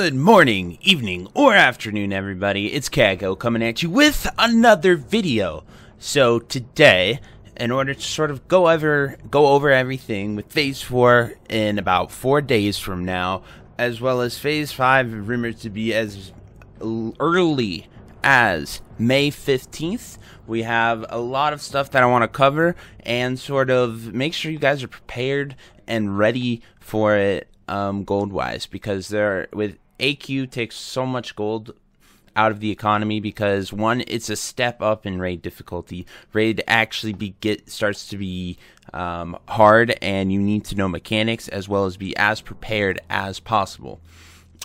Good morning, evening, or afternoon, everybody. It's Kago coming at you with another video. So today, in order to sort of go over go over everything with Phase 4 in about four days from now, as well as Phase 5 rumored to be as early as May 15th. We have a lot of stuff that I want to cover and sort of make sure you guys are prepared and ready for it um, gold wise because there with AQ takes so much gold out of the economy because one, it's a step up in raid difficulty. Raid actually be get starts to be um, hard, and you need to know mechanics as well as be as prepared as possible.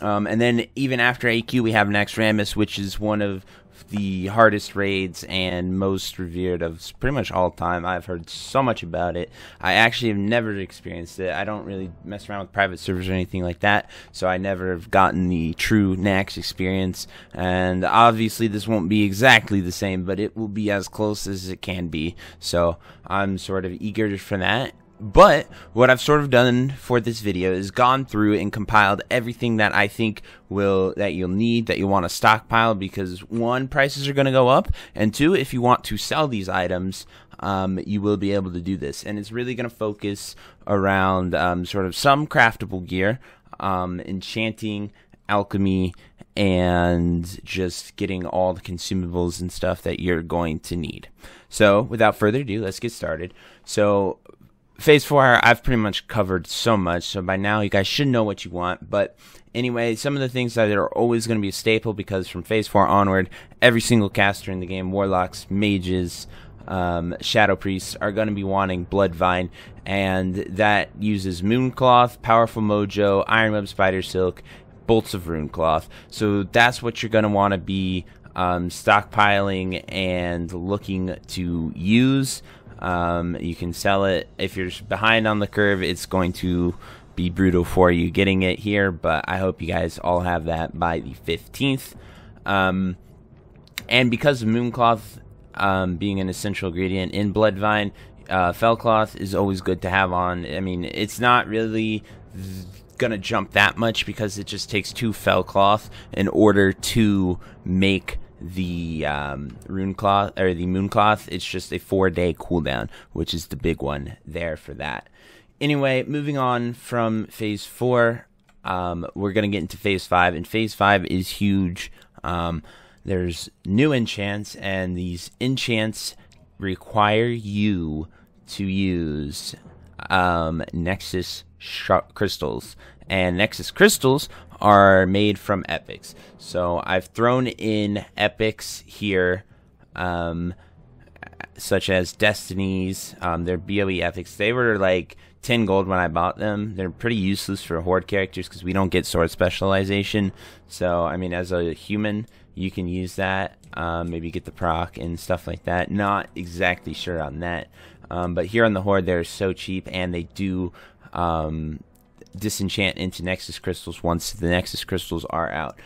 Um, and then even after AQ, we have Naxxramas, which is one of the hardest raids and most revered of pretty much all time. I've heard so much about it. I actually have never experienced it. I don't really mess around with private servers or anything like that, so I never have gotten the true Nax experience. And obviously, this won't be exactly the same, but it will be as close as it can be. So I'm sort of eager for that. But what I've sort of done for this video is gone through and compiled everything that I think will that you'll need that you want to stockpile because one prices are going to go up and two if you want to sell these items um, you will be able to do this and it's really going to focus around um, sort of some craftable gear um, enchanting alchemy and just getting all the consumables and stuff that you're going to need. So, without further ado, let's get started. So, Phase 4, I've pretty much covered so much, so by now you guys should know what you want. But anyway, some of the things that are always going to be a staple because from Phase 4 onward, every single caster in the game, Warlocks, Mages, um, Shadow Priests, are going to be wanting Blood Vine, and that uses Mooncloth, Powerful Mojo, Ironweb Spider Silk, Bolts of Runecloth. So that's what you're going to want to be um, stockpiling and looking to use. Um, you can sell it. If you're behind on the curve, it's going to be brutal for you getting it here, but I hope you guys all have that by the 15th. Um, and because of Mooncloth um, being an essential ingredient in Bloodvine, uh, Fellcloth is always good to have on. I mean, it's not really gonna jump that much because it just takes two felcloth in order to make the um, rune cloth or the moon cloth. It's just a four day cooldown, which is the big one there for that. Anyway, moving on from phase four, um, we're gonna get into phase five, and phase five is huge. Um, there's new enchants, and these enchants require you to use um, Nexus crystals and Nexus crystals are made from epics. So I've thrown in epics here, um, such as Destinies, um, they're BOE epics. They were like 10 gold when I bought them. They're pretty useless for Horde characters because we don't get sword specialization. So, I mean, as a human, you can use that. Um, maybe get the proc and stuff like that. Not exactly sure on that. Um, but here on the Horde, they're so cheap and they do um, disenchant into Nexus crystals once the Nexus crystals are out.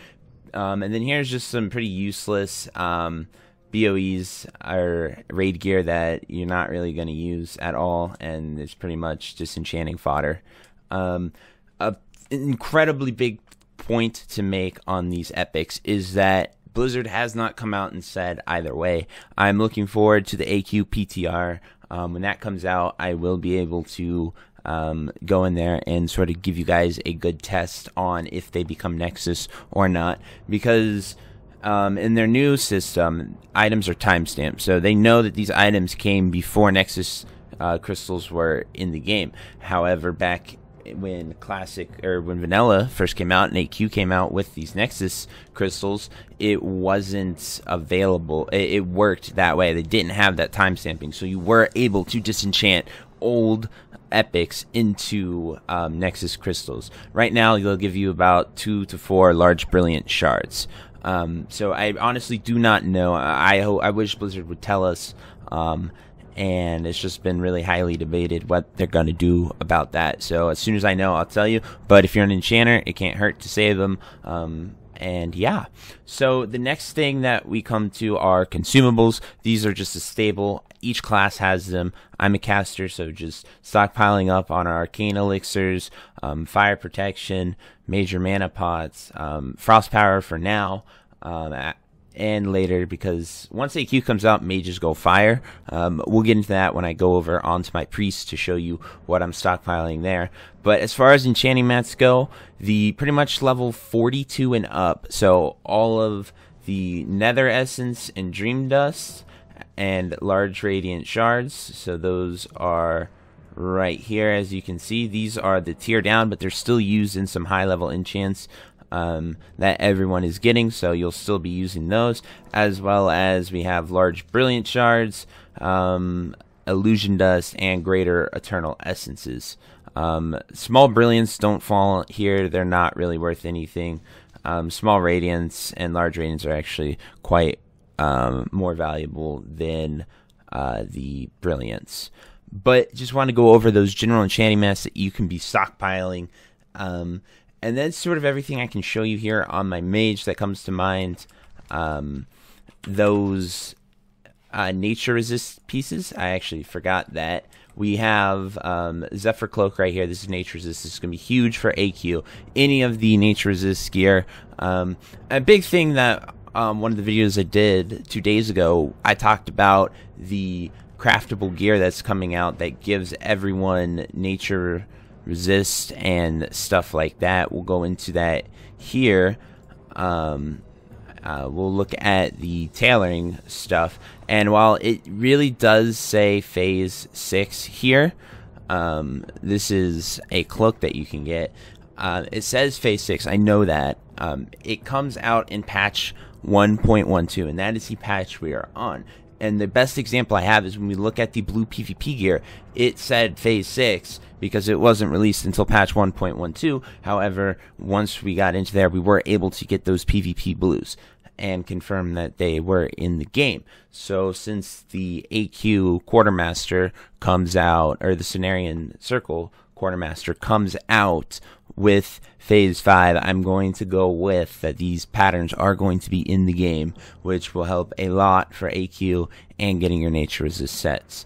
Um, and then here's just some pretty useless um, BOEs or raid gear that you're not really going to use at all, and it's pretty much disenchanting fodder. Um, an incredibly big point to make on these epics is that Blizzard has not come out and said either way. I'm looking forward to the AQ PTR. Um, when that comes out, I will be able to um, go in there and sort of give you guys a good test on if they become Nexus or not. Because um, in their new system, items are timestamped. So they know that these items came before Nexus uh, crystals were in the game. However, back when classic or when vanilla first came out and AQ came out with these Nexus crystals, it wasn't available. It, it worked that way. They didn't have that time stamping, so you were able to disenchant old epics into um, Nexus crystals. Right now, they'll give you about two to four large brilliant shards. Um, so I honestly do not know. I I wish Blizzard would tell us. Um, and it's just been really highly debated what they're gonna do about that. So as soon as I know, I'll tell you. But if you're an enchanter, it can't hurt to save them. Um, and yeah, so the next thing that we come to are consumables. These are just a stable each class has them. I'm a caster, so just stockpiling up on our arcane elixirs, um, fire protection, major mana pots, um, frost power for now, um, and later because once AQ comes out, mages go fire. Um, we'll get into that when I go over onto my priest to show you what I'm stockpiling there. But as far as enchanting mats go, the pretty much level 42 and up, so all of the nether essence and dream dust and large radiant shards. So those are right here. As you can see, these are the tier down, but they're still used in some high level enchants um, that everyone is getting. So you'll still be using those, as well as we have large brilliant shards, um, illusion dust, and greater eternal essences. Um, small brilliance don't fall here. They're not really worth anything. Um, small radiance and large radiance are actually quite um, more valuable than uh, the brilliance. But just want to go over those general enchanting mess that you can be stockpiling. Um, and then sort of everything I can show you here on my mage that comes to mind. Um, those uh, nature resist pieces, I actually forgot that. We have um, Zephyr Cloak right here. This is Nature Resist. This is going to be huge for AQ. Any of the Nature Resist gear. Um, a big thing that um, one of the videos I did two days ago, I talked about the craftable gear that's coming out that gives everyone nature resist and stuff like that. We'll go into that here. Um, uh, we'll look at the tailoring stuff. And while it really does say phase 6 here, um, this is a cloak that you can get. Uh, it says phase 6, I know that. Um, it comes out in patch 1.12, and that is the patch we are on. And the best example I have is when we look at the blue PvP gear, it said Phase 6 because it wasn't released until patch 1.12. However, once we got into there, we were able to get those PvP blues and confirm that they were in the game. So since the AQ quartermaster comes out, or the Scenarian Circle quartermaster comes out with phase five, I'm going to go with that these patterns are going to be in the game, which will help a lot for AQ and getting your nature resist sets.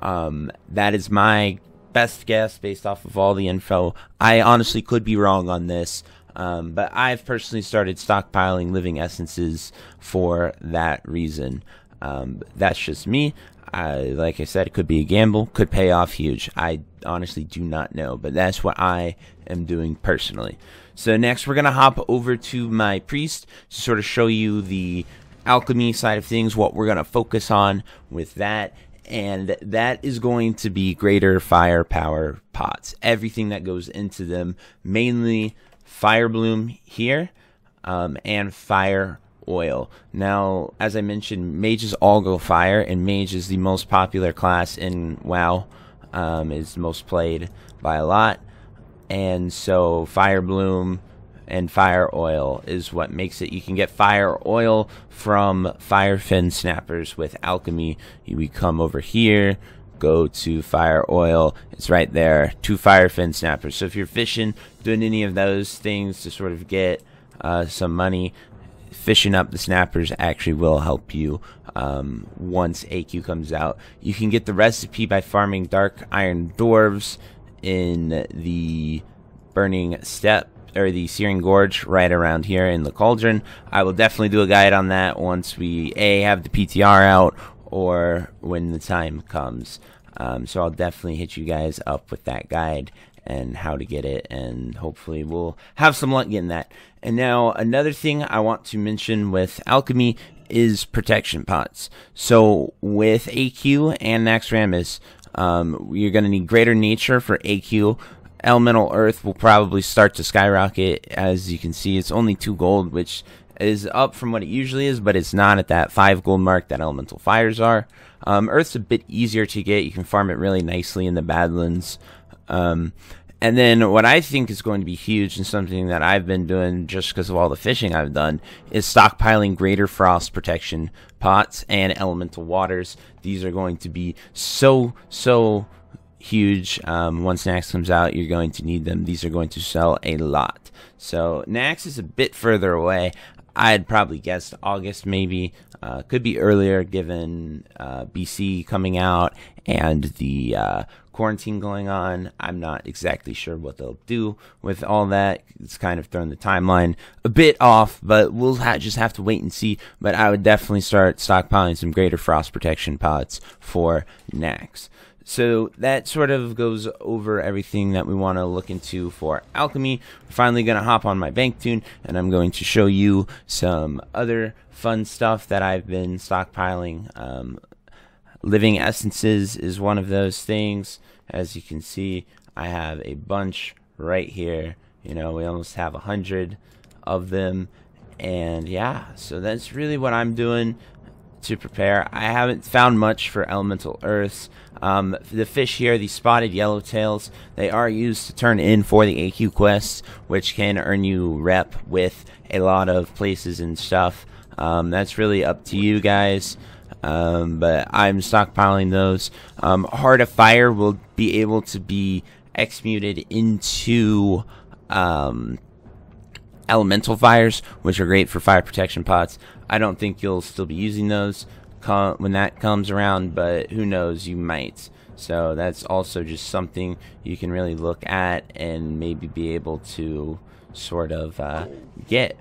Um, that is my best guess based off of all the info. I honestly could be wrong on this, um, but I've personally started stockpiling living essences for that reason. Um, that's just me like I said, it could be a gamble, could pay off huge. I honestly do not know, but that's what I am doing personally. So next, we're going to hop over to my priest to sort of show you the alchemy side of things, what we're going to focus on with that. And that is going to be greater firepower pots. Everything that goes into them, mainly fire bloom here um, and fire oil. Now, as I mentioned, mages all go fire, and mage is the most popular class in WoW. Um, is most played by a lot, and so fire bloom and fire oil is what makes it. You can get fire oil from fire fin snappers with alchemy. We come over here. Go to fire oil. It's right there. Two fire fin snappers. So if you're fishing, doing any of those things to sort of get uh, some money, fishing up the snappers actually will help you um, once AQ comes out. You can get the recipe by farming dark iron dwarves in the burning step or the Searing Gorge right around here in the Cauldron. I will definitely do a guide on that once we a have the PTR out or when the time comes. Um, so I'll definitely hit you guys up with that guide and how to get it. And hopefully, we'll have some luck getting that. And now, another thing I want to mention with alchemy is protection pots. So, with AQ and Naxxramas, um, you're going to need greater nature for AQ. Elemental Earth will probably start to skyrocket. As you can see, it's only two gold, which is up from what it usually is, but it's not at that five gold mark that elemental fires are. Um, Earth's a bit easier to get. You can farm it really nicely in the Badlands. Um, and then what I think is going to be huge and something that I've been doing just because of all the fishing I've done is stockpiling greater frost protection pots and elemental waters. These are going to be so, so huge. Um, once Nax comes out, you're going to need them. These are going to sell a lot. So Nax is a bit further away. I would probably guessed August, maybe. Uh, could be earlier, given uh, BC coming out and the uh, quarantine going on. I'm not exactly sure what they'll do with all that. It's kind of thrown the timeline a bit off, but we'll ha- just have to wait and see. But I would definitely start stockpiling some greater frost protection pots for next. So that sort of goes over everything that we want to look into for alchemy. We're finally going to hop on my bank tune and I'm going to show you some other fun stuff that I've been stockpiling um, Living Essences is one of those things. As you can see, I have a bunch right here. You know, we almost have a hundred of them. And yeah, so that's really what I'm doing to prepare. I haven't found much for elemental earths. Um, the fish here, the spotted yellowtails, they are used to turn in for the AQ quests, which can earn you rep with a lot of places and stuff. Um, that's really up to you guys. Um, but I'm stockpiling those. Um, Heart of Fire will be able to be exmuted into um, Elemental Fires, which are great for fire protection pots. I don't think you'll still be using those when that comes around, but who knows, you might. So that's also just something you can really look at and maybe be able to sort of uh, get.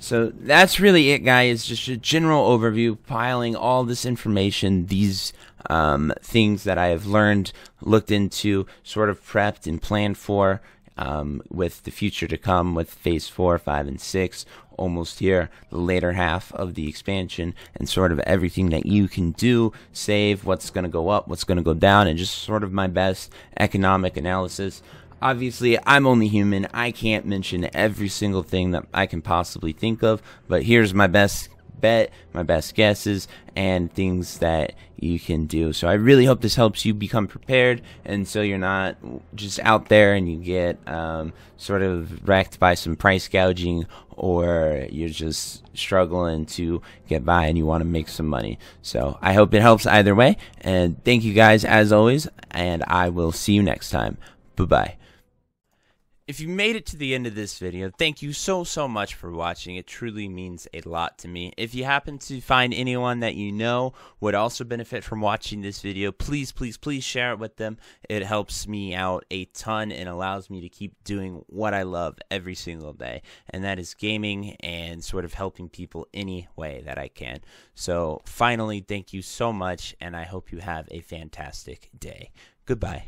So that's really it, guys. Just a general overview, piling all this information, these um, things that I have learned, looked into, sort of prepped and planned for um, with the future to come with phase four, five, and six, almost here, the later half of the expansion, and sort of everything that you can do, save what's going to go up, what's going to go down, and just sort of my best economic analysis Obviously, I'm only human. I can't mention every single thing that I can possibly think of, but here's my best bet, my best guesses, and things that you can do. So I really hope this helps you become prepared, and so you're not just out there and you get um, sort of wrecked by some price gouging, or you're just struggling to get by and you want to make some money. So I hope it helps either way, and thank you guys as always, and I will see you next time. Bye bye. If you made it to the end of this video, thank you so, so much for watching. It truly means a lot to me. If you happen to find anyone that you know would also benefit from watching this video, please, please, please share it with them. It helps me out a ton and allows me to keep doing what I love every single day, and that is gaming and sort of helping people any way that I can. So finally, thank you so much, and I hope you have a fantastic day. Goodbye.